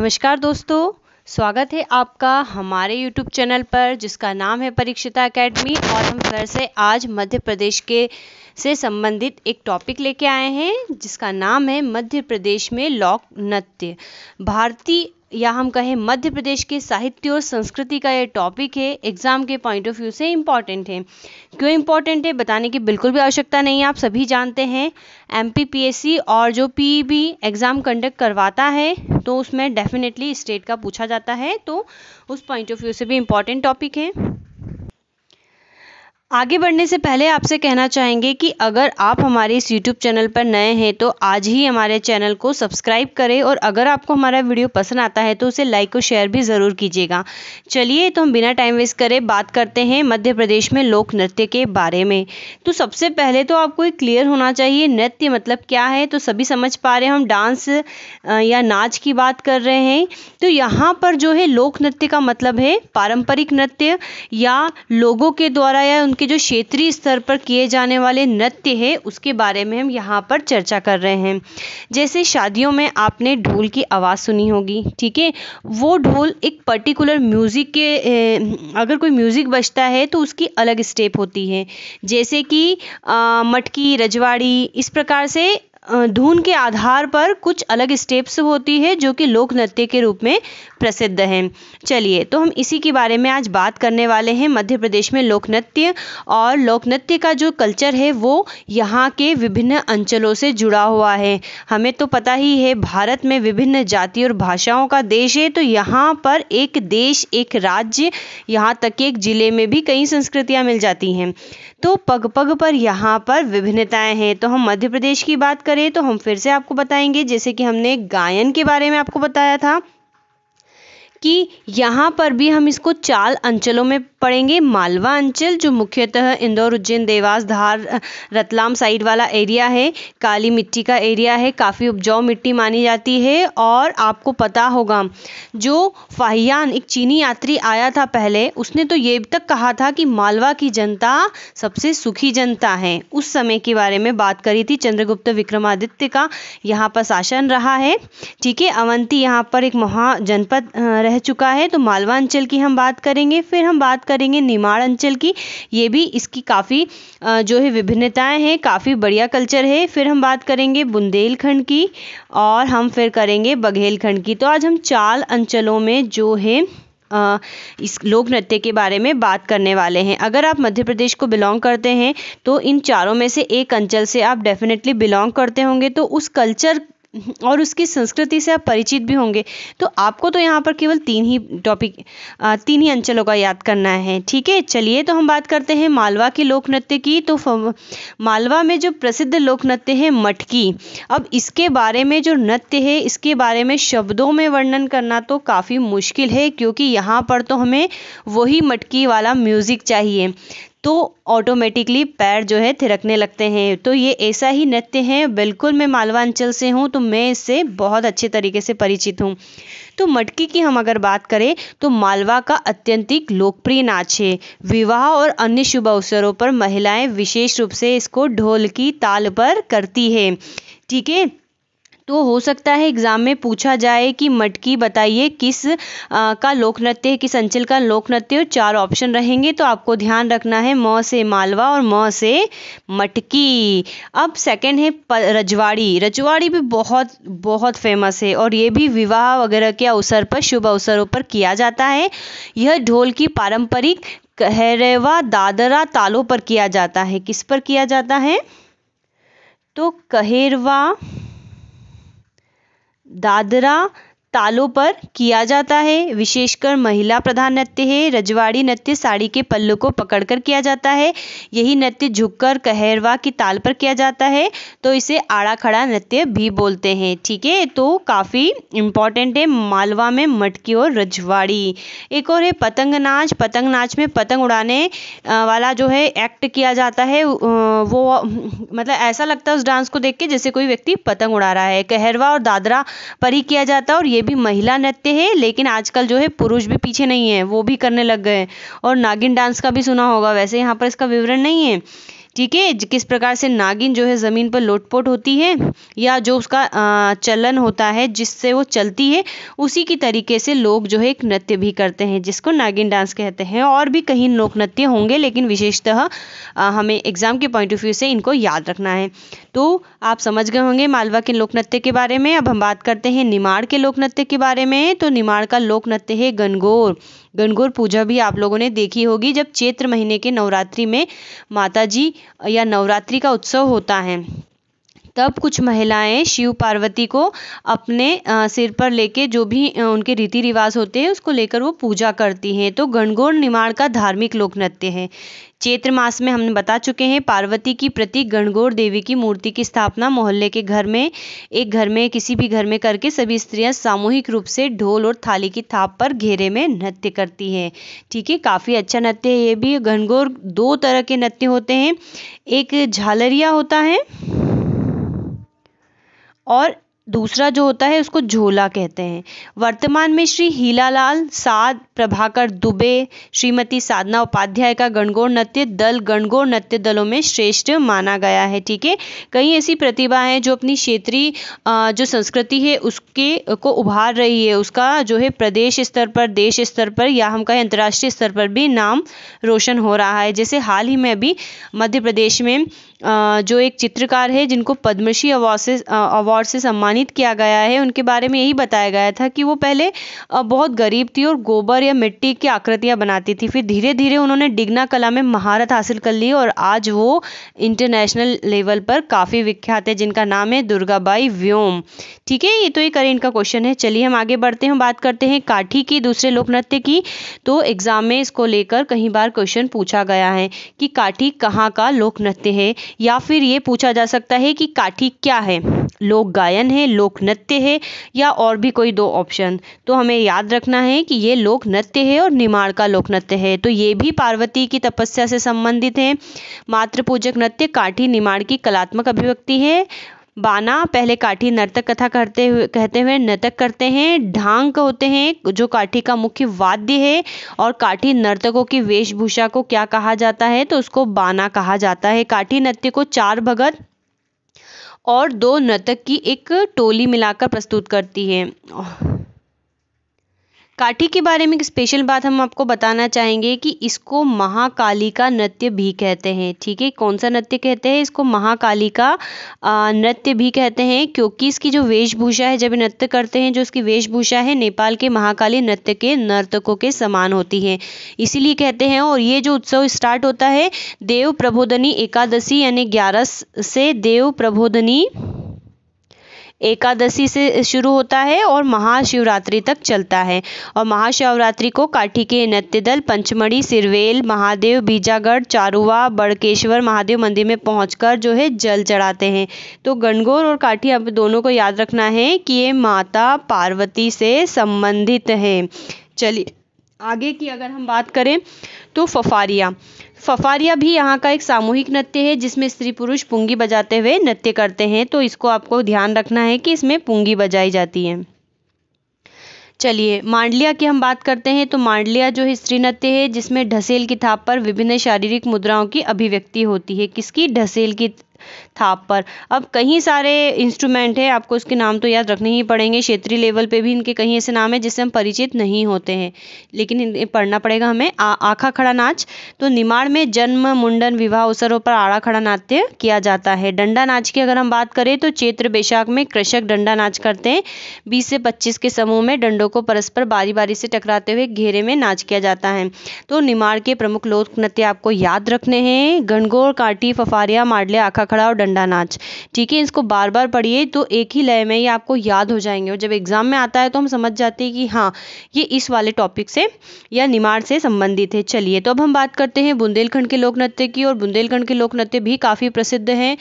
नमस्कार दोस्तों स्वागत है आपका हमारे यूट्यूब चैनल पर जिसका नाम है परीक्षिता एकेडमी और हम फिर से आज मध्य प्रदेश के से संबंधित एक टॉपिक लेके आए हैं जिसका नाम है मध्य प्रदेश में लोक नृत्य भारतीय या हम कहें मध्य प्रदेश के साहित्य और संस्कृति का ये टॉपिक है एग्ज़ाम के पॉइंट ऑफ व्यू से इम्पॉर्टेंट है क्यों इम्पॉर्टेंट है बताने की बिल्कुल भी आवश्यकता नहीं है आप सभी जानते हैं एम और जो पी एग्ज़ाम कंडक्ट करवाता है तो उसमें डेफिनेटली स्टेट का पूछा जाता है तो उस पॉइंट ऑफ व्यू से भी इम्पॉर्टेंट टॉपिक है आगे बढ़ने से पहले आपसे कहना चाहेंगे कि अगर आप हमारे इस YouTube चैनल पर नए हैं तो आज ही हमारे चैनल को सब्सक्राइब करें और अगर आपको हमारा वीडियो पसंद आता है तो उसे लाइक और शेयर भी ज़रूर कीजिएगा चलिए तो हम बिना टाइम वेस्ट करें बात करते हैं मध्य प्रदेश में लोक नृत्य के बारे में तो सबसे पहले तो आपको एक क्लियर होना चाहिए नृत्य मतलब क्या है तो सभी समझ पा रहे हैं हम डांस या नाच की बात कर रहे हैं तो यहाँ पर जो है लोक नृत्य का मतलब है पारंपरिक नृत्य या लोगों के द्वारा या के जो क्षेत्रीय स्तर पर किए जाने वाले नृत्य है उसके बारे में हम यहाँ पर चर्चा कर रहे हैं जैसे शादियों में आपने ढोल की आवाज़ सुनी होगी ठीक है वो ढोल एक पर्टिकुलर म्यूज़िक के अगर कोई म्यूज़िक बजता है तो उसकी अलग स्टेप होती है जैसे कि मटकी रजवाड़ी इस प्रकार से धुन के आधार पर कुछ अलग स्टेप्स होती है जो कि लोक नृत्य के रूप में प्रसिद्ध हैं चलिए तो हम इसी के बारे में आज बात करने वाले हैं मध्य प्रदेश में लोक नृत्य और लोक नृत्य का जो कल्चर है वो यहाँ के विभिन्न अंचलों से जुड़ा हुआ है हमें तो पता ही है भारत में विभिन्न जाति और भाषाओं का देश है तो यहाँ पर एक देश एक राज्य यहाँ तक कि एक ज़िले में भी कई संस्कृतियाँ मिल जाती हैं तो पग पग पर यहाँ पर विभिन्नताएँ हैं तो हम मध्य प्रदेश की बात करें तो हम फिर से आपको बताएंगे जैसे कि हमने गायन के बारे में आपको बताया था कि यहाँ पर भी हम इसको चाल अंचलों में पड़ेंगे मालवा अंचल जो मुख्यतः इंदौर उज्जैन देवास धार रतलाम साइड वाला एरिया है काली मिट्टी का एरिया है काफ़ी उपजाऊ मिट्टी मानी जाती है और आपको पता होगा जो फाहियान एक चीनी यात्री आया था पहले उसने तो ये तक कहा था कि मालवा की जनता सबसे सुखी जनता है उस समय के बारे में बात करी थी चंद्रगुप्त विक्रमादित्य का यहाँ पर शासन रहा है ठीक है अवंती यहाँ पर एक महा जनपद रह चुका है तो मालवा अंचल की हम बात करेंगे फिर हम बात करेंगे निमाड़ अंचल की ये भी इसकी काफ़ी जो है विभिन्नताएं हैं काफ़ी बढ़िया कल्चर है फिर हम बात करेंगे बुंदेलखंड की और हम फिर करेंगे बघेलखंड की तो आज हम चार अंचलों में जो है इस लोक नृत्य के बारे में बात करने वाले हैं अगर आप मध्य प्रदेश को बिलोंग करते हैं तो इन चारों में से एक अंचल से आप डेफिनेटली बिलोंग करते होंगे तो उस कल्चर और उसकी संस्कृति से आप परिचित भी होंगे तो आपको तो यहाँ पर केवल तीन ही टॉपिक तीन ही अंचलों का याद करना है ठीक है चलिए तो हम बात करते हैं मालवा के लोक नृत्य की तो मालवा में जो प्रसिद्ध लोक नृत्य है मटकी अब इसके बारे में जो नृत्य है इसके बारे में शब्दों में वर्णन करना तो काफ़ी मुश्किल है क्योंकि यहाँ पर तो हमें वही मटकी वाला म्यूज़िक चाहिए तो ऑटोमेटिकली पैर जो है थिरकने लगते हैं तो ये ऐसा ही नृत्य है बिल्कुल मैं मालवांचल से हूँ तो मैं इससे बहुत अच्छे तरीके से परिचित हूँ तो मटकी की हम अगर बात करें तो मालवा का अत्यंतिक लोकप्रिय नाच है विवाह और अन्य शुभ अवसरों पर महिलाएं विशेष रूप से इसको ढोल की ताल पर करती है ठीक है तो हो सकता है एग्ज़ाम में पूछा जाए कि मटकी बताइए किस आ, का लोक नृत्य है किस अंचल का लोक नृत्य और चार ऑप्शन रहेंगे तो आपको ध्यान रखना है म से मालवा और म से मटकी अब सेकंड है रजवाड़ी रजवाड़ी भी बहुत बहुत फेमस है और ये भी विवाह वगैरह के अवसर पर शुभ अवसरों पर किया जाता है यह ढोल की पारंपरिक कहरेवा दादरा तालों पर किया जाता है किस पर किया जाता है तो कहेरवा दादरा तालों पर किया जाता है विशेषकर महिला प्रधान नृत्य है रजवाड़ी नृत्य साड़ी के पल्लों को पकड़कर किया जाता है यही नृत्य झुककर कहरवा की ताल पर किया जाता है तो इसे आड़ा खड़ा नृत्य भी बोलते हैं ठीक है तो काफ़ी इम्पॉर्टेंट है मालवा में मटकी और रजवाड़ी एक और है पतंग नाच पतंग नाच में पतंग उड़ाने वाला जो है एक्ट किया जाता है वो मतलब ऐसा लगता है उस डांस को देख के जैसे कोई व्यक्ति पतंग उड़ा रहा है कहरवा और दादरा पर ही किया जाता है और ये भी महिला नृत्य है लेकिन आजकल जो है पुरुष भी पीछे नहीं है वो भी करने लग गए और नागिन डांस का भी सुना होगा वैसे यहाँ पर इसका विवरण नहीं है ठीक है किस प्रकार से नागिन जो है ज़मीन पर लोटपोट होती है या जो उसका चलन होता है जिससे वो चलती है उसी की तरीके से लोग जो है एक नृत्य भी करते हैं जिसको नागिन डांस कहते हैं और भी कहीं लोक नृत्य होंगे लेकिन विशेषतः हमें एग्ज़ाम के पॉइंट ऑफ व्यू से इनको याद रखना है तो आप समझ गए होंगे मालवा के लोक नृत्य के बारे में अब हम बात करते हैं निमाड़ के लोक नृत्य के बारे में तो निमाड़ का लोक नृत्य है गनगोर गणगौर पूजा भी आप लोगों ने देखी होगी जब चैत्र महीने के नवरात्रि में माता जी या नवरात्रि का उत्सव होता है तब कुछ महिलाएं शिव पार्वती को अपने सिर पर लेके जो भी उनके रीति रिवाज होते हैं उसको लेकर वो पूजा करती हैं तो गणगौर निमाड़ का धार्मिक लोक नृत्य है चैत्र मास में हमने बता चुके हैं पार्वती की प्रतीक गणगौर देवी की मूर्ति की स्थापना मोहल्ले के घर में एक घर में किसी भी घर में करके सभी स्त्रियां सामूहिक रूप से ढोल और थाली की थाप पर घेरे में नृत्य करती हैं ठीक है काफ़ी अच्छा नृत्य है ये भी गणगौर दो तरह के नृत्य होते हैं एक झालरिया होता है और दूसरा जो होता है उसको झोला कहते हैं वर्तमान में श्री हीलालाल साध प्रभाकर दुबे श्रीमती साधना उपाध्याय का गणगौर नृत्य दल गणगौर नृत्य दलों में श्रेष्ठ माना गया है ठीक है कई ऐसी प्रतिभा हैं जो अपनी क्षेत्रीय जो संस्कृति है उसके को उभार रही है उसका जो है प्रदेश स्तर पर देश स्तर पर या हम कहें अंतर्राष्ट्रीय स्तर पर भी नाम रोशन हो रहा है जैसे हाल ही में अभी मध्य प्रदेश में जो एक चित्रकार है जिनको पद्मश्री अवार्ड से अवार्ड से सम्मानित किया गया है उनके बारे में यही बताया गया था कि वो पहले बहुत गरीब थी और गोबर या मिट्टी की आकृतियाँ बनाती थी फिर धीरे धीरे उन्होंने डिगना कला में महारत हासिल कर ली और आज वो इंटरनेशनल लेवल पर काफ़ी विख्यात है जिनका नाम है दुर्गाबाई व्योम ठीक है ये तो ये करेंट का क्वेश्चन है चलिए हम आगे बढ़ते हैं बात करते हैं काठी की दूसरे लोक नृत्य की तो एग्जाम में इसको लेकर कहीं बार क्वेश्चन पूछा गया है कि काठी कहाँ का लोक नृत्य है या फिर ये पूछा जा सकता है कि काठी क्या है लोक गायन है लोक नृत्य है या और भी कोई दो ऑप्शन तो हमें याद रखना है कि ये लोक नृत्य है और निमाड़ का लोक नृत्य है तो ये भी पार्वती की तपस्या से संबंधित है मातृपूजक नृत्य काठी निमाड़ की कलात्मक अभिव्यक्ति है बाना पहले काठी नर्तक कथा करते हुए कहते हुए नर्तक करते हैं ढांक होते हैं जो काठी का मुख्य वाद्य है और काठी नर्तकों की वेशभूषा को क्या कहा जाता है तो उसको बाना कहा जाता है काठी नृत्य को चार भगत और दो नर्तक की एक टोली मिलाकर प्रस्तुत करती है काठी के बारे में एक स्पेशल बात हम आपको बताना चाहेंगे कि इसको महाकाली का नृत्य भी कहते हैं ठीक है कौन सा नृत्य कहते हैं इसको महाकाली का नृत्य भी कहते हैं क्योंकि इसकी जो वेशभूषा है जब नृत्य करते हैं जो इसकी वेशभूषा है नेपाल के महाकाली नृत्य के नर्तकों के समान होती है इसीलिए कहते हैं और ये जो उत्सव स्टार्ट होता है देव प्रबोधनी एकादशी यानी ग्यारह से देव प्रबोधनी एकादशी से शुरू होता है और महाशिवरात्रि तक चलता है और महाशिवरात्रि को काठी के नृत्य दल पंचमढ़ी सिरवेल महादेव बीजागढ़ चारुआ बड़केश्वर महादेव मंदिर में पहुँच जो है जल चढ़ाते हैं तो गणगौर और काठी अब दोनों को याद रखना है कि ये माता पार्वती से संबंधित हैं चलिए आगे की अगर हम बात करें तो फफारिया फफारिया भी यहाँ का एक सामूहिक नृत्य है जिसमें स्त्री पुरुष पुंगी बजाते हुए नृत्य करते हैं तो इसको आपको ध्यान रखना है कि इसमें पुंगी बजाई जाती है चलिए मांडलिया की हम बात करते हैं तो मांडलिया जो है स्त्री नृत्य है जिसमें ढसेल की थाप पर विभिन्न शारीरिक मुद्राओं की अभिव्यक्ति होती है किसकी ढसेल की थाप पर अब कई सारे इंस्ट्रूमेंट है आपको उसके नाम तो याद रखने ही पड़ेंगे क्षेत्रीय लेवल पे भी इनके कहीं ऐसे नाम है जिससे हम परिचित नहीं होते हैं लेकिन पढ़ना पड़ेगा हमें आ, आखा खड़ा नाच तो निमाड़ में जन्म मुंडन विवाह अवसरों पर आड़ा खड़ा नाट्य किया जाता है डंडा नाच की अगर हम बात करें तो चैत्र बैशाख में कृषक डंडा नाच करते हैं बीस से पच्चीस के समूह में डंडों को परस्पर बारी बारी से टकराते हुए घेरे में नाच किया जाता है तो निमाड़ के प्रमुख लोक नृत्य आपको याद रखने हैं गणगौर काटी फफारिया माडले आखा खड़ा और डंडा नाच ठीक है इसको बार बार पढ़िए तो एक ही लय में ये आपको याद हो जाएंगे और जब एग्ज़ाम में आता है तो हम समझ जाते हैं कि हाँ ये इस वाले टॉपिक से या निमाड़ से संबंधित है चलिए तो अब हम बात करते हैं बुंदेलखंड के लोक नृत्य की और बुंदेलखंड के लोक नृत्य भी काफ़ी प्रसिद्ध हैं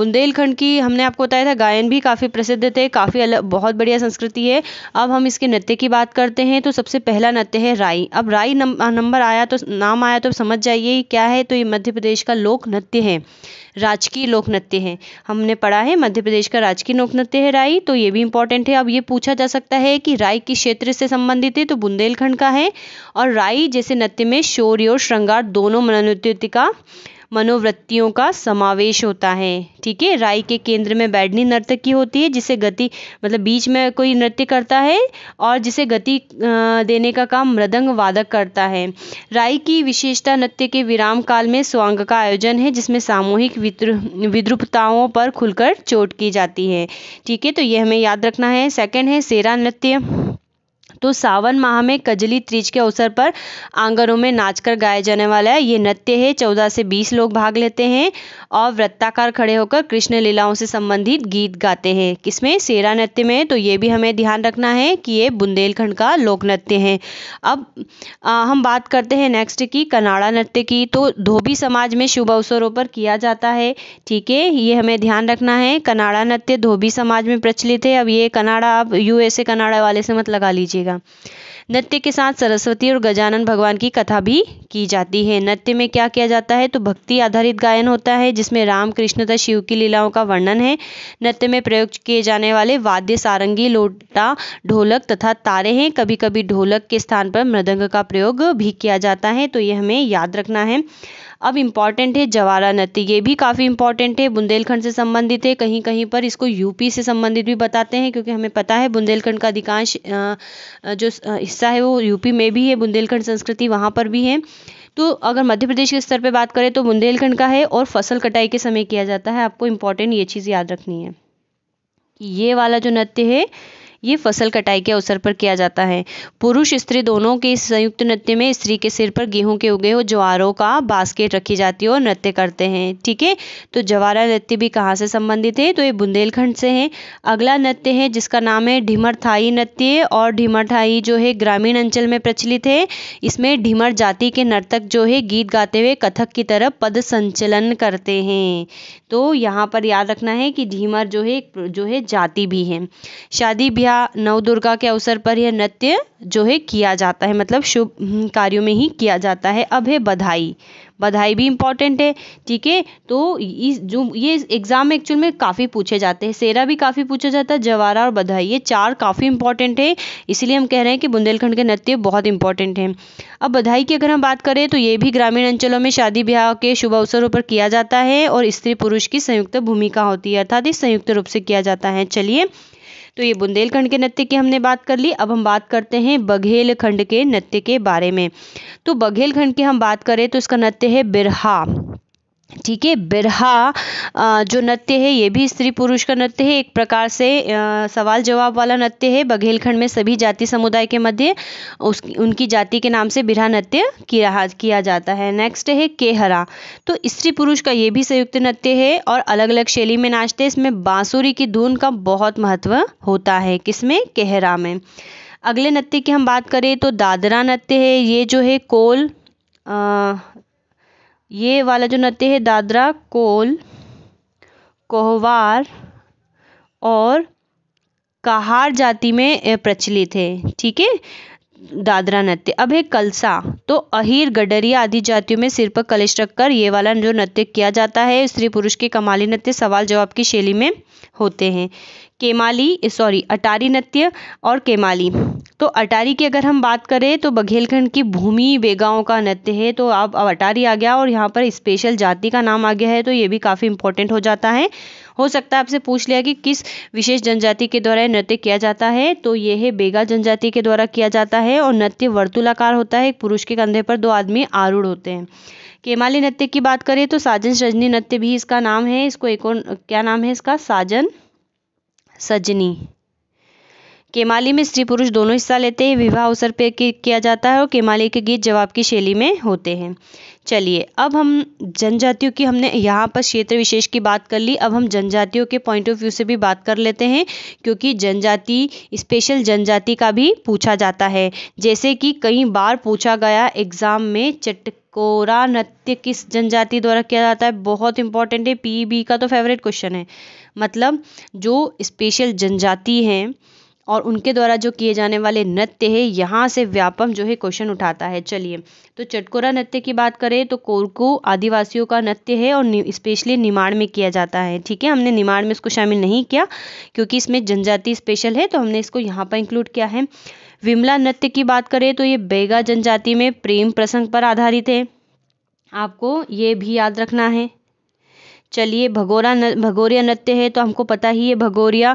बुंदेलखंड की हमने आपको बताया था गायन भी काफ़ी प्रसिद्ध थे काफ़ी अलग बहुत बढ़िया संस्कृति है अब हम इसके नृत्य की बात करते हैं तो सबसे पहला नृत्य है राई अब राई नंबर आया तो नाम आया तो समझ जाइए क्या है तो ये मध्य प्रदेश का लोक नृत्य है राजकीय लोक नृत्य है हमने पढ़ा है मध्य प्रदेश का राजकीय लोक नृत्य है राई तो ये भी इंपॉर्टेंट है अब ये पूछा जा सकता है कि राई किस क्षेत्र से संबंधित है तो बुंदेलखंड का है और राई जैसे नृत्य में शौर्य और श्रृंगार दोनों मनोनृत्य का मनोवृत्तियों का समावेश होता है ठीक है राय के केंद्र में बैडनी नर्तकी होती है जिसे गति मतलब बीच में कोई नृत्य करता है और जिसे गति देने का काम मृदंग वादक करता है राय की विशेषता नृत्य के विराम काल में स्वांग का आयोजन है जिसमें सामूहिक विद्रुपताओं पर खुलकर चोट की जाती है ठीक है तो ये हमें याद रखना है सेकेंड है सेरा नृत्य तो सावन माह में कजली त्रिज के अवसर पर आंगनों में नाचकर गाया जाने वाला है ये नृत्य है चौदह से बीस लोग भाग लेते हैं और वृत्ताकार खड़े होकर कृष्ण लीलाओं से संबंधित गीत गाते हैं किसमें सेरा नृत्य में तो ये भी हमें ध्यान रखना है कि ये बुंदेलखंड का लोक नृत्य है अब आ, हम बात करते हैं नेक्स्ट की कनाड़ा नृत्य की तो धोबी समाज में शुभ अवसरों पर किया जाता है ठीक है ये हमें ध्यान रखना है कनाड़ा नृत्य धोबी समाज में प्रचलित है अब ये कनाड़ा आप यूएसए कनाड़ा वाले से मत लगा लीजिएगा जाएगा नृत्य के साथ सरस्वती और गजानन भगवान की कथा भी की जाती है नृत्य में क्या किया जाता है तो भक्ति आधारित गायन होता है जिसमें राम कृष्ण तथा शिव की लीलाओं का वर्णन है नृत्य में प्रयोग किए जाने वाले वाद्य सारंगी लोटा ढोलक तथा तारे हैं कभी कभी ढोलक के स्थान पर मृदंग का प्रयोग भी किया जाता है तो ये हमें याद रखना है अब इम्पॉर्टेंट है नदी ये भी काफ़ी इम्पॉर्टेंट है बुंदेलखंड से संबंधित है कहीं कहीं पर इसको यूपी से संबंधित भी बताते हैं क्योंकि हमें पता है बुंदेलखंड का अधिकांश जो हिस्सा है वो यूपी में भी है बुंदेलखंड संस्कृति वहाँ पर भी है तो अगर मध्य प्रदेश के स्तर पर बात करें तो बुंदेलखंड का है और फसल कटाई के समय किया जाता है आपको इम्पॉर्टेंट ये चीज़ याद रखनी है ये वाला जो नृत्य है ये फसल कटाई के अवसर पर किया जाता है पुरुष स्त्री दोनों के इस संयुक्त नृत्य में स्त्री के सिर पर गेहूं के उगे हुए ज्वारों का बास्केट रखी जाती है और नृत्य करते हैं ठीक है तो ज्वारा नृत्य भी कहाँ से संबंधित है तो ये बुंदेलखंड से है अगला नृत्य है जिसका नाम है ढिमरथाई नृत्य और थाई जो है ग्रामीण अंचल में प्रचलित है इसमें ढिमर जाति के नर्तक जो है गीत गाते हुए कथक की तरह पद संचलन करते हैं तो यहाँ पर याद रखना है कि ढीमर जो है जो है जाति भी है शादी ब्याह या नवदुर्गा के अवसर पर यह नृत्य जो है किया जाता है मतलब शुभ हम्म, कार्यों में ही किया जाता है अब है बधाई बधाई भी इम्पॉर्टेंट है ठीक है तो इस जो ये एग्ज़ाम एक्चुअल में काफ़ी पूछे जाते हैं सेरा भी काफ़ी पूछा जाता है जवारा और बधाई ये चार काफ़ी इंपॉर्टेंट है इसीलिए हम कह रहे हैं कि बुंदेलखंड के नृत्य बहुत इंपॉर्टेंट हैं अब बधाई की अगर हम बात करें तो ये भी ग्रामीण अंचलों में शादी ब्याह के शुभ अवसरों पर किया जाता है और स्त्री पुरुष की संयुक्त भूमिका होती है अर्थात इस संयुक्त रूप से किया जाता है चलिए तो ये बुंदेलखंड के नृत्य की हमने बात कर ली अब हम बात करते हैं बघेलखंड के नृत्य के बारे में तो बघेलखंड की हम बात करें तो इसका नृत्य है बिरहा ठीक है बिरहा जो नृत्य है ये भी स्त्री पुरुष का नृत्य है एक प्रकार से सवाल जवाब वाला नृत्य है बघेलखंड में सभी जाति समुदाय के मध्य उस उनकी जाति के नाम से बिरहा नृत्य किया किया जाता है नेक्स्ट है केहरा तो स्त्री पुरुष का ये भी संयुक्त नृत्य है और अलग अलग शैली में नाचते हैं इसमें बाँसुरी की धुन का बहुत महत्व होता है किसमें केहरा में अगले नृत्य की हम बात करें तो दादरा नृत्य है ये जो है कोल आ, ये वाला जो नृत्य है दादरा कोल कोहवार और कहार जाति में प्रचलित है ठीक है दादरा नृत्य अब है कलसा तो अहिर गडरिया आदि जातियों में सिर पर कलश रखकर ये वाला जो नृत्य किया जाता है स्त्री पुरुष के कमाली नृत्य सवाल जवाब की शैली में होते हैं केमाली सॉरी अटारी नृत्य और केमाली तो अटारी की अगर हम बात करें तो बघेलखंड की भूमि बेगाओं का नृत्य है तो अब अब अटारी आ गया और यहाँ पर स्पेशल जाति का नाम आ गया है तो ये भी काफ़ी इंपॉर्टेंट हो जाता है हो सकता है आपसे पूछ लिया कि किस विशेष जनजाति के द्वारा नृत्य किया जाता है तो ये है बेगा जनजाति के द्वारा किया जाता है और नृत्य वर्तुलाकार होता है पुरुष के कंधे पर दो आदमी आरूढ़ होते हैं केमाली नृत्य की बात करें तो साजन सजनी नृत्य भी इसका नाम है इसको एक और क्या नाम है इसका साजन सजनी केमाली में स्त्री पुरुष दोनों हिस्सा लेते हैं विवाह अवसर पर किया जाता है और केमाली के गीत जवाब की शैली में होते हैं चलिए अब हम जनजातियों की हमने यहाँ पर क्षेत्र विशेष की बात कर ली अब हम जनजातियों के पॉइंट ऑफ व्यू से भी बात कर लेते हैं क्योंकि जनजाति स्पेशल जनजाति का भी पूछा जाता है जैसे कि कई बार पूछा गया एग्जाम में चट कोरा नृत्य किस जनजाति द्वारा किया जाता है बहुत इंपॉर्टेंट है बी का तो फेवरेट क्वेश्चन है मतलब जो स्पेशल जनजाति हैं और उनके द्वारा जो किए जाने वाले नृत्य है यहाँ से व्यापम जो है क्वेश्चन उठाता है चलिए तो चटकोरा नृत्य की बात करें तो कोरको आदिवासियों का नृत्य है और स्पेशली निमाड़ में किया जाता है ठीक है हमने निमाड़ में इसको शामिल नहीं किया क्योंकि इसमें जनजाति स्पेशल है तो हमने इसको यहाँ पर इंक्लूड किया है विमला नृत्य की बात करें तो ये बेगा जनजाति में प्रेम प्रसंग पर आधारित है आपको ये भी याद रखना है चलिए भगोरा न भगोरिया नृत्य है तो हमको पता ही है भगोरिया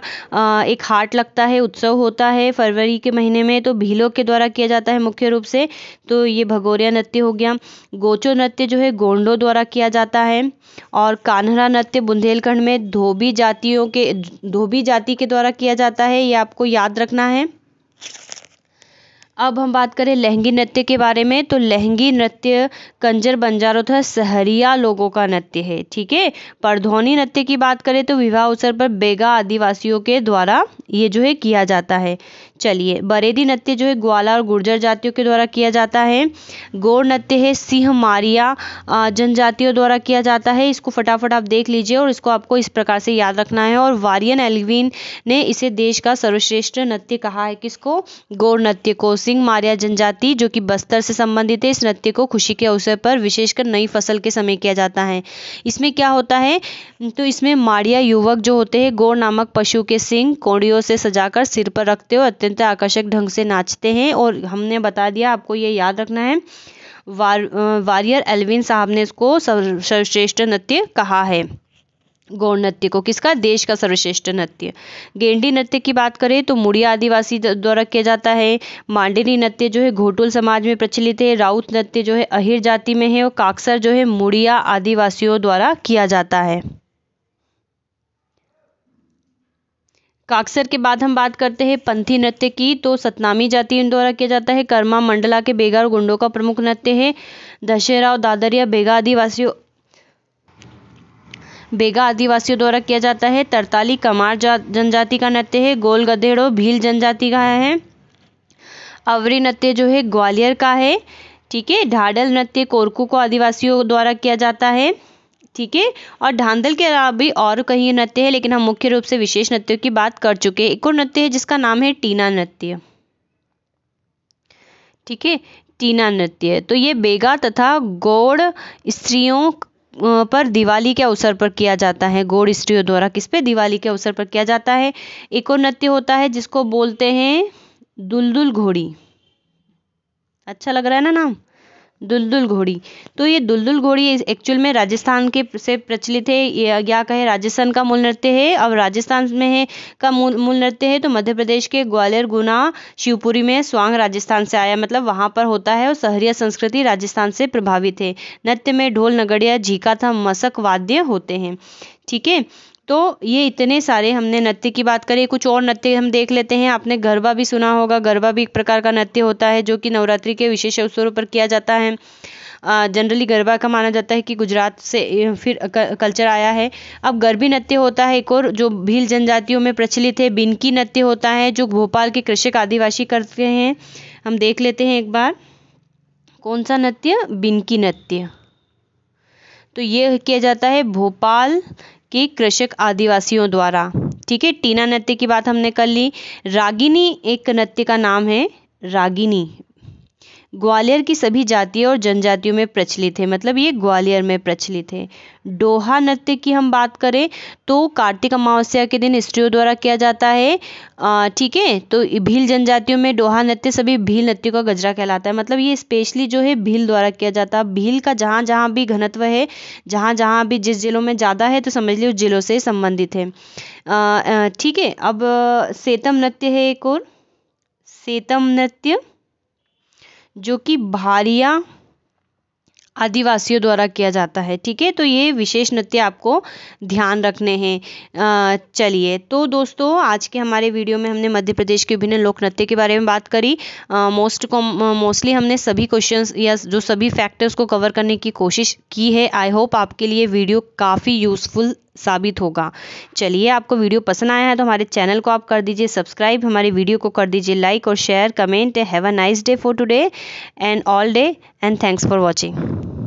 एक हाट लगता है उत्सव होता है फरवरी के महीने में तो भीलों के द्वारा किया जाता है मुख्य रूप से तो ये भगोरिया नृत्य हो गया गोचो नृत्य जो है गोंडों द्वारा किया जाता है और कान्हरा नृत्य बुंदेलखंड में धोबी जातियों के धोबी जाति के द्वारा किया जाता है ये आपको याद रखना है अब हम बात करें लहंगी नृत्य के बारे में तो लहंगी नृत्य कंजर बंजारो था सहरिया लोगों का नृत्य है ठीक है परधौनी नृत्य की बात करें तो विवाह अवसर पर बेगा आदिवासियों के द्वारा ये जो है किया जाता है चलिए बरेदी नृत्य जो है ग्वाला और गुर्जर जातियों के द्वारा किया जाता है गोर नृत्य है सिंह मारिया जनजातियों द्वारा किया जाता है इसको फटाफट आप देख लीजिए और इसको आपको इस प्रकार से याद रखना है और वारियन एलविन ने इसे देश का सर्वश्रेष्ठ नृत्य कहा है किसको गोर नृत्य को सिंह मारिया जनजाति जो कि बस्तर से संबंधित है इस नृत्य को खुशी के अवसर पर विशेषकर नई फसल के समय किया जाता है इसमें क्या होता है तो इसमें मारिया युवक जो होते हैं गौर नामक पशु के सिंह कोड़ियों से सजाकर सिर पर रखते हो अत्यंत आकर्षक ढंग से नाचते हैं और हमने बता दिया आपको ये याद रखना है वार वारियर एलविन साहब ने इसको सर्वश्रेष्ठ नृत्य कहा है गौर नृत्य को किसका देश का सर्वश्रेष्ठ नृत्य गेंडी नृत्य की बात करें तो मुड़िया आदिवासी द्वारा किया जाता है मांडेली नृत्य जो है घोटुल समाज में प्रचलित है राउत नृत्य जो है अहिर जाति में है और काक्सर जो है मुड़िया आदिवासियों द्वारा किया जाता है काक्सर के बाद हम बात करते हैं पंथी नृत्य की तो सतनामी जाति द्वारा किया जाता है कर्मा मंडला के बेगा और गुंडों का प्रमुख नृत्य है दशहरा और दादरिया बेगा आदिवासियों बेगा आदिवासियों द्वारा किया जाता है तरताली कमार जनजाति का नृत्य है गोल गधेड़ो भील जनजाति का है अवरी नृत्य जो है ग्वालियर का है ठीक है ढाडल नृत्य कोरकू को आदिवासियों द्वारा किया जाता है ठीक है और ढांधल के अलावा भी और कहीं नृत्य है लेकिन हम मुख्य रूप से विशेष नृत्यों की बात कर चुके हैं एक और नृत्य है जिसका नाम है टीना नृत्य ठीक है टीना नृत्य तो ये बेगा तथा गोड़ स्त्रियों पर दिवाली के अवसर पर किया जाता है गोड़ स्त्रियों द्वारा किस पे दिवाली के अवसर पर किया जाता है एक और नृत्य होता है जिसको बोलते हैं दुलदुल घोड़ी अच्छा लग रहा है ना नाम दुलदुल घोड़ी तो ये दुलदुल घोड़ी एक्चुअल में राजस्थान के से प्रचलित है क्या कहे राजस्थान का मूल नृत्य है और राजस्थान में है का मूल मूल नृत्य है तो मध्य प्रदेश के ग्वालियर गुना शिवपुरी में स्वांग राजस्थान से आया मतलब वहाँ पर होता है और शहरिया संस्कृति राजस्थान से प्रभावित है नृत्य में ढोल नगड़िया झीका था मसक वाद्य होते हैं ठीक है तो ये इतने सारे हमने नृत्य की बात करी कुछ और नृत्य हम देख लेते हैं आपने गरबा भी सुना होगा गरबा भी एक प्रकार का नृत्य होता है जो कि नवरात्रि के विशेष अवसरों पर किया जाता है जनरली गरबा का माना जाता है कि गुजरात से फिर कल्चर आया है अब गरबी नृत्य होता है एक और जो भील जनजातियों में प्रचलित है बिनकी नृत्य होता है जो भोपाल के कृषक आदिवासी करते हैं हम देख लेते हैं एक बार कौन सा नृत्य बिनकी नृत्य तो ये किया जाता है भोपाल के कृषक आदिवासियों द्वारा ठीक है टीना नृत्य की बात हमने कर ली रागिनी एक नृत्य का नाम है रागिनी ग्वालियर की सभी जातियों और जनजातियों में प्रचलित है मतलब ये ग्वालियर में प्रचलित है डोहा नृत्य की हम बात करें तो कार्तिक अमावस्या के दिन स्त्रियों द्वारा किया जाता है ठीक है तो भील जनजातियों में डोहा नृत्य सभी भील नृत्यों का गजरा कहलाता है मतलब ये स्पेशली जो है भील द्वारा किया जाता है भील का जहाँ जहाँ भी घनत्व है जहाँ जहाँ भी जिस जिलों में ज़्यादा है तो समझ लीजिए उस जिलों से संबंधित है ठीक है अब सेतम नृत्य है एक और सेतम नृत्य जो कि भारिया आदिवासियों द्वारा किया जाता है ठीक है तो ये विशेष नृत्य आपको ध्यान रखने हैं चलिए तो दोस्तों आज के हमारे वीडियो में हमने मध्य प्रदेश के विभिन्न लोक नृत्य के बारे में बात करी मोस्ट को मोस्टली हमने सभी क्वेश्चंस या जो सभी फैक्टर्स को कवर करने की कोशिश की है आई होप आपके लिए वीडियो काफ़ी यूज़फुल साबित होगा चलिए आपको वीडियो पसंद आया है तो हमारे चैनल को आप कर दीजिए सब्सक्राइब हमारे वीडियो को कर दीजिए लाइक और share comment have a nice day for today and all day and thanks for watching